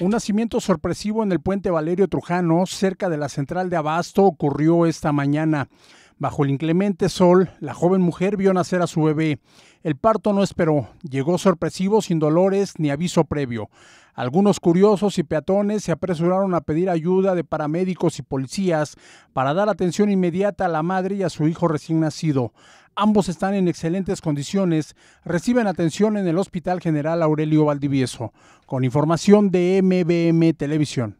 Un nacimiento sorpresivo en el puente Valerio Trujano, cerca de la central de Abasto, ocurrió esta mañana. Bajo el inclemente sol, la joven mujer vio nacer a su bebé. El parto no esperó, llegó sorpresivo, sin dolores ni aviso previo. Algunos curiosos y peatones se apresuraron a pedir ayuda de paramédicos y policías para dar atención inmediata a la madre y a su hijo recién nacido. Ambos están en excelentes condiciones, reciben atención en el Hospital General Aurelio Valdivieso. Con información de MBM Televisión.